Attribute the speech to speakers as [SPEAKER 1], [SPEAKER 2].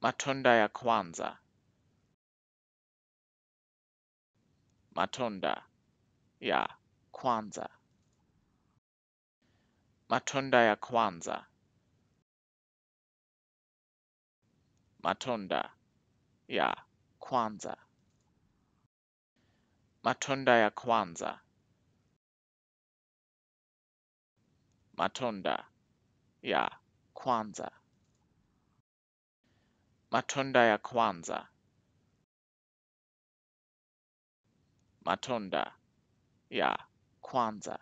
[SPEAKER 1] Matunda ya kwanza matunda ya
[SPEAKER 2] kwanza matunda ya kwanza
[SPEAKER 3] matunda ya
[SPEAKER 2] kwanza matunda ya kwanza matunda ya kwanza Matunda ya kwanza.
[SPEAKER 1] Matunda ya kwanza.